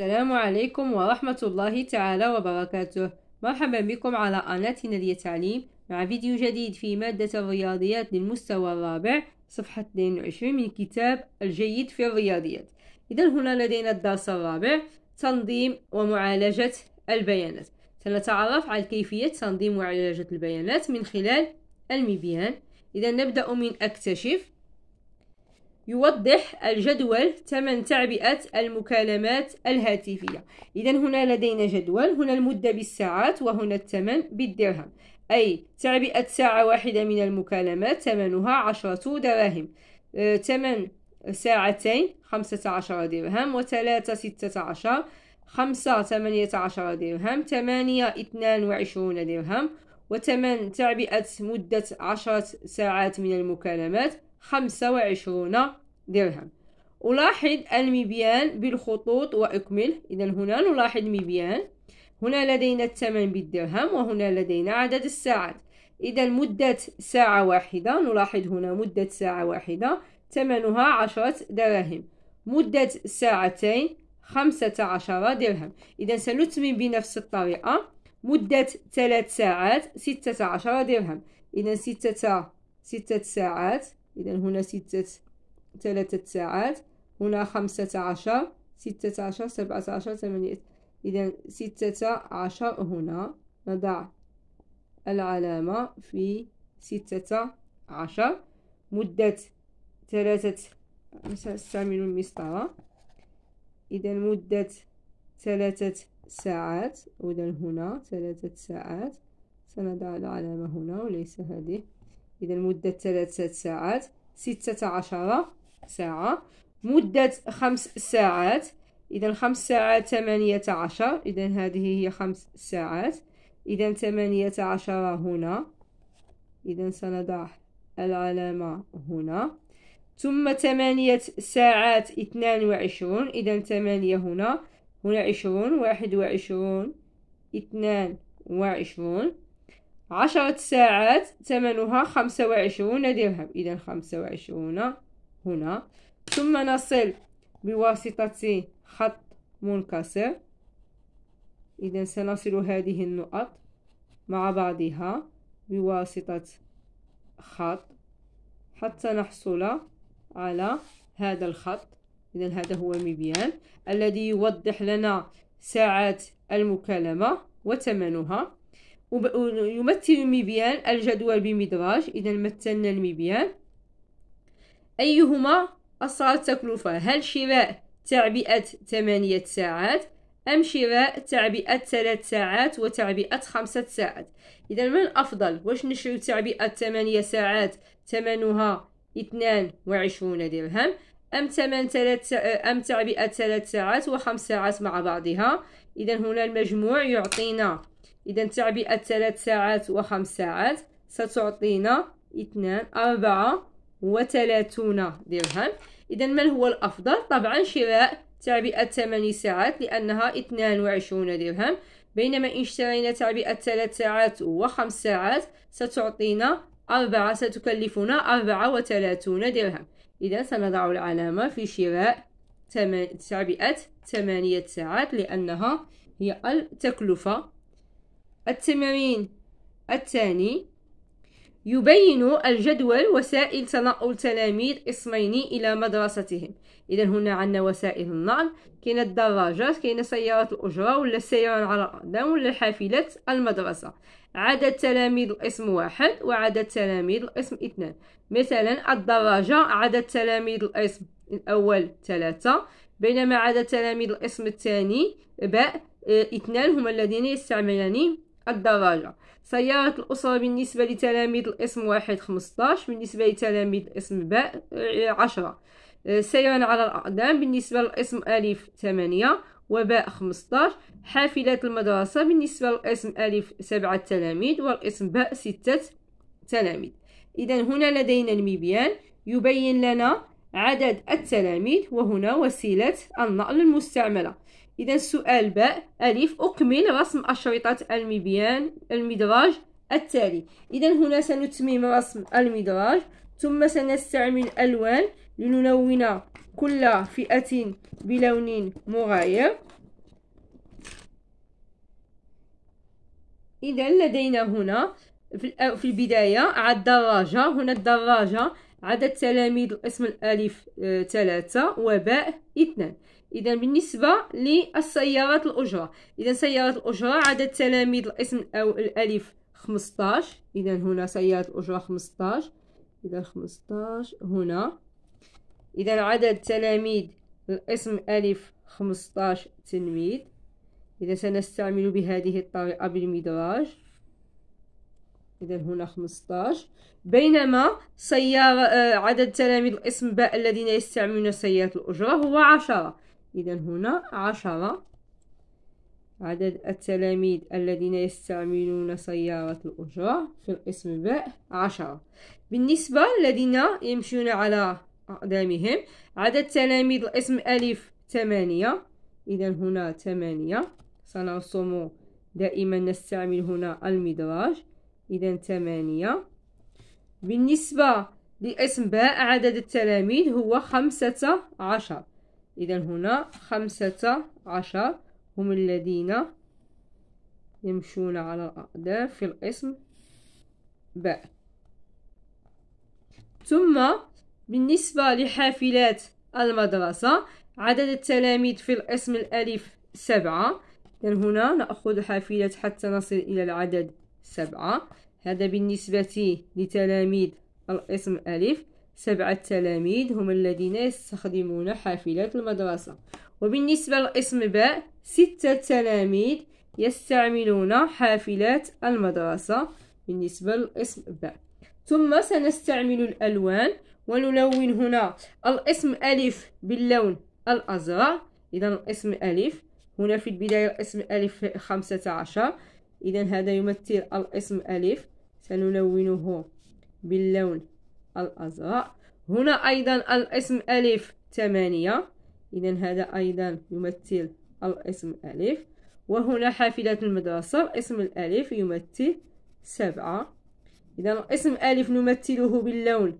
السلام عليكم ورحمة الله تعالى وبركاته مرحبا بكم على قناتنا للتعليم مع فيديو جديد في مادة الرياضيات للمستوى الرابع صفحة 22 من كتاب الجيد في الرياضيات إذا هنا لدينا الدرس الرابع تنظيم ومعالجة البيانات سنتعرف على كيفية تنظيم ومعالجة البيانات من خلال المبيان إذا نبدأ من أكتشف يوضح الجدول ثمن تعبئة المكالمات الهاتفية إذا هنا لدينا جدول هنا المدة بالساعات وهنا الثمن بالدرهم أي تعبئة ساعة واحدة من المكالمات ثمنها عشرة دراهم آه، ثمن ساعتين خمسة عشر درهم وثلاثة ستة عشر خمسة ثمانية عشر درهم ثمانية اثنان وعشرون درهم وثمن تعبئة مدة عشرة ساعات من المكالمات خمسة وعشرون درهم ألاحظ المبيان بالخطوط وأكمل إذا هنا نلاحظ مبيان هنا لدينا الثمن بالدرهم وهنا لدينا عدد الساعات إذا مدة ساعة واحدة نلاحظ هنا مدة ساعة واحدة ثمنها عشرة دراهم مدة ساعتين خمسة عشر درهم إذا سنتمم بنفس الطريقة مدة ثلاث ساعات ستة عشر درهم إذا ستة ستة ساعات إذا هنا ستة ثلاثة ساعات هنا خمسة عشر ستة عشر سبعة عشر ثمانية إذا ستة عشر هنا نضع العلامة في ستة عشر مدة ثلاثة سأستعمل المسطرة إذا مدة ثلاثة ساعات إذا هنا ثلاثة ساعات سنضع العلامة هنا وليس هذه إذا مدة ثلاثة ساعات ستة عشر ساعة مدة خمس ساعات إذا خمس ساعات ثمانية عشر إذا هذه هي خمس ساعات إذا ثمانية عشر هنا إذا سنضع العلامة هنا ثم ثمانية ساعات اثنان وعشرون إذا ثمانية هنا هنا عشرون واحد وعشرون اثنان وعشرون عشرة ساعات ثمنها خمسة وعشرون درهم إذا خمسة وعشرون هنا ثم نصل بواسطة خط منكسر إذا سنصل هذه النقط مع بعضها بواسطة خط حتى نحصل على هذا الخط إذا هذا هو المبيان الذي يوضح لنا ساعات المكالمة وثمنها ويمثل المبيان الجدول بمدراج إذا مثلنا المبيان أيهما أسرع تكلفة هل شراء تعبئة ثمانية ساعات أم شراء تعبئة ثلاث ساعات وتعبئة خمسة ساعات إذا من الأفضل واش نشري تعبئة ثمانية ساعات ثمنها اثنان وعشرون درهم أم ثمن ثلاث أم تعبئة ثلاث ساعات وخمس ساعات مع بعضها إذا هنا المجموع يعطينا إذا تعبئة ثلاث ساعات وخمس ساعات ستعطينا اثنان أربعة وثلاثون درهم إذا من هو الأفضل طبعا شراء تعبئة ثماني ساعات لأنها اثنان وعشرون درهم بينما إن اشترينا تعبئة ثلاث ساعات وخمس ساعات ستعطينا أربعة ستكلفنا أربعة وثلاثون درهم إذا سنضع العلامة في شراء تعبئة ثمانية ساعات لأنها هي التكلفة التمرين الثاني يبين الجدول وسائل تنقل تلاميذ اسمين إلى مدرستهم إذا هنا عندنا وسائل النقل كاين الدراجات كاين سيارة الأجرة ولا السيارة على الأقدام ولا حافلة المدرسة عدد تلاميذ القسم واحد وعدد تلاميذ القسم اثنان مثلا الدراجة عدد تلاميذ القسم الأول ثلاثة بينما عدد تلاميذ القسم الثاني باء آه، اثنان هما الذين يستعملان الدرجة سيارة الأسرة بالنسبة لتلاميذ الاسم واحد خمسطاش بالنسبة لتلاميذ الاسم باء عشرة آه، سيرا على الأقدام بالنسبة للاسم ألف ثمانية وباء خمسطاش حافلات المدرسة بالنسبة للاسم ألف سبعة تلاميذ والاسم باء ستة تلاميذ إذا هنا لدينا المبيان يبين لنا عدد التلاميذ وهنا وسيلة النقل المستعملة إذا السؤال باء ألف أكمل رسم أشرطة المبيان المدراج التالي إذا هنا سنتمم رسم المدراج ثم سنستعمل ألوان لنلون كل فئة بلون مغاير إذا لدينا هنا في البداية على الدراجة هنا الدراجة عدد تلاميذ القسم الألف آه، ثلاثة وباء اثنان إذا بالنسبة للسيارات الأجرة إذا سيارات الأجرة عدد تلاميذ القسم الألف خمسطاش إذا هنا سيارات الأجرة خمسطاش إذا خمسطاش هنا إذا عدد تلاميذ القسم ألف خمسطاش تلميذ إذا سنستعمل بهذه الطريقة بالمدراج إذا هنا 15 بينما سيارة آه، عدد تلاميذ القسم باء الذين يستعملون سيارة الأجرة هو عشرة إذا هنا عشرة عدد التلاميذ الذين يستعملون سيارة الأجرة في القسم باء عشرة بالنسبة الذين يمشون على أقدامهم عدد تلاميذ القسم ألف ثمانية إذا هنا ثمانية سنرسم دائما نستعمل هنا المدراج إذا ثمانية بالنسبة لاسم باء عدد التلاميذ هو خمسة عشر إذا هنا خمسة عشر هم الذين يمشون على الأقدام في القسم باء ثم بالنسبة لحافلات المدرسة عدد التلاميذ في القسم الألف سبعة إذا هنا نأخذ حافلات حتى نصل إلى العدد سبعة هذا بالنسبة لتلاميذ القسم ألف سبعة تلاميذ هم الذين يستخدمون حافلات المدرسة وبالنسبة للقسم باء ستة تلاميذ يستعملون حافلات المدرسة بالنسبة للقسم باء ثم سنستعمل الألوان ونلون هنا القسم ألف باللون الأزرق إذا القسم ألف هنا في البداية القسم ألف خمسة عشر إذا هذا يمثل الاسم ألف سنلونه باللون الأزرق هنا أيضا الاسم ألف ثمانية إذا هذا أيضا يمثل الاسم ألف وهنا حافلة المدرسة اسم الألف يمثل سبعة إذا الاسم ألف نمثله باللون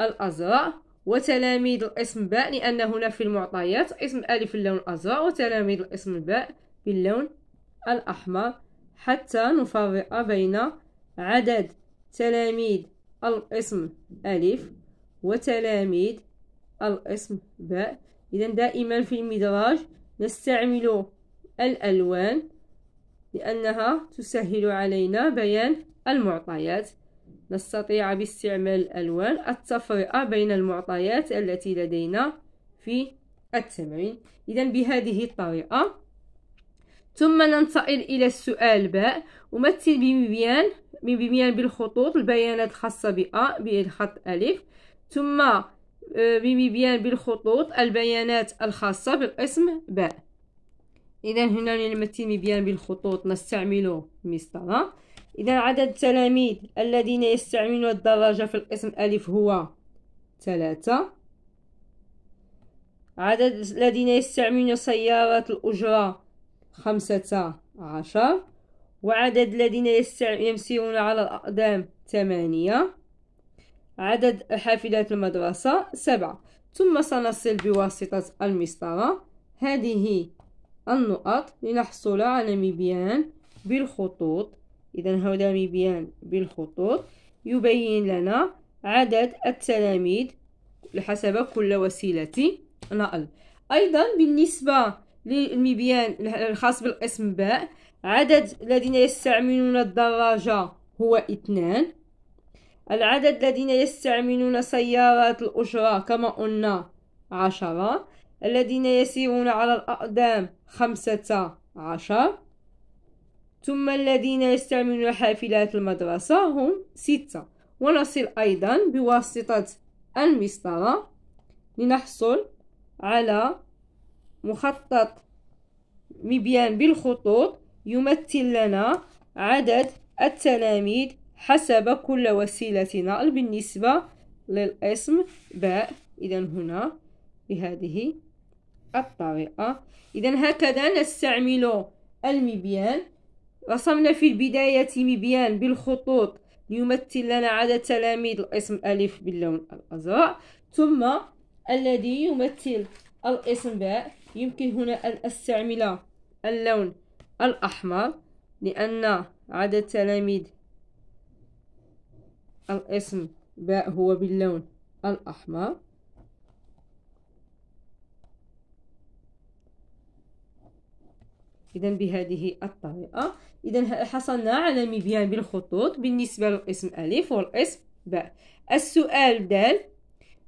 الأزرق وتلاميذ الاسم باء لأن هنا في المعطيات اسم ألف اللون الأزرق وتلاميذ الاسم باء باللون الأحمر حتى نفرق بين عدد تلاميذ القسم ألف وتلاميذ القسم باء إذا دائما في المدراج نستعمل الألوان لأنها تسهل علينا بيان المعطيات نستطيع باستعمال الألوان التفرقة بين المعطيات التي لدينا في التمرين إذا بهذه الطريقة ثم ننتقل إلى السؤال باء أمثل بمبيان بمبيان بالخطوط البيانات الخاصة بأ بالخط ألف ثم آه، بمبيان بالخطوط البيانات الخاصة بالاسم باء إذا هنا نمثل مبيان بالخطوط نستعمل مسطرة إذا عدد التلاميذ الذين يستعملون الدراجه في القسم ألف هو ثلاثة عدد الذين يستعملون سيارات الأجرة خمسة عشر وعدد الذين يمسيرون على الأقدام ثمانية عدد حافلات المدرسة سبعة ثم سنصل بواسطة المسطرة هذه النقط لنحصل على مبيان بالخطوط إذا هذا مبيان بالخطوط يبين لنا عدد التلاميذ حسب كل وسيلة نقل أيضا بالنسبة للمبيان الخاص بالقسم باء عدد الذين يستعملون الدراجة هو اثنان العدد الذين يستعملون سيارات الأجرة كما قلنا عشرة الذين يسيرون على الأقدام خمسة عشر ثم الذين يستعملون حافلات المدرسة هم ستة ونصل أيضا بواسطة المسطرة لنحصل على مخطط مبيان بالخطوط يمثل لنا عدد التلاميذ حسب كل وسيلة نقل بالنسبة للاسم باء إذا هنا بهذه الطريقة إذا هكذا نستعمل المبيان رسمنا في البداية مبيان بالخطوط يمثل لنا عدد تلاميذ الاسم ألف باللون الأزرق ثم الذي يمثل الاسم باء يمكن هنا أن أستعمل اللون الأحمر لأن عدد تلاميذ الاسم باء هو باللون الأحمر إذا بهذه الطريقة إذا حصلنا على مبيان بالخطوط بالنسبة للاسم ألف والاسم باء السؤال دال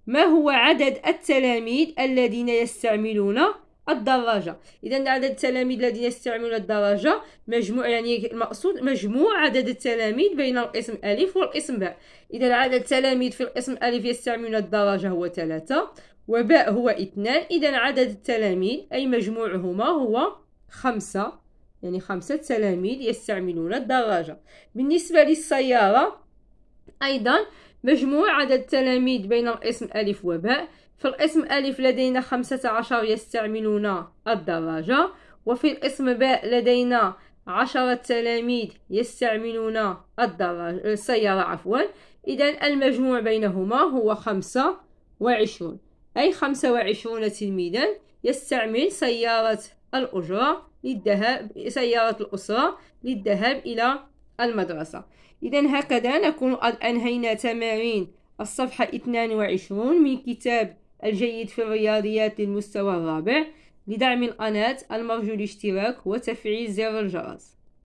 ما هو عدد التلاميذ الذين يستعملون الدراجة إذا عدد التلاميذ الذين يستعملون الدراجة مجموع يعني المقصود مجموع عدد التلاميذ بين القسم ألف والقسم باء إذا عدد التلاميذ في القسم ألف يستعملون الدراجة هو ثلاثة وباء هو اثنان إذا عدد التلاميذ أي مجموعهما هو خمسة يعني خمسة تلاميذ يستعملون الدراجة بالنسبة للسيارة أيضا مجموع عدد التلاميذ بين القسم ألف وباء في القسم ألف لدينا خمسة عشر يستعملون الدراجة وفي القسم باء لدينا عشرة تلاميذ يستعملون الدراجة السيارة عفوا إذا المجموع بينهما هو خمسة وعشرون أي خمسة وعشرون تلميذا يستعمل سيارة الأجرة للذهاب سيارة الأسرة للذهاب إلى المدرسة إذا هكذا نكون قد أنهينا تمارين الصفحة 22 من كتاب الجيد في الرياضيات للمستوى الرابع لدعم القناة المرجو الاشتراك وتفعيل زر الجرس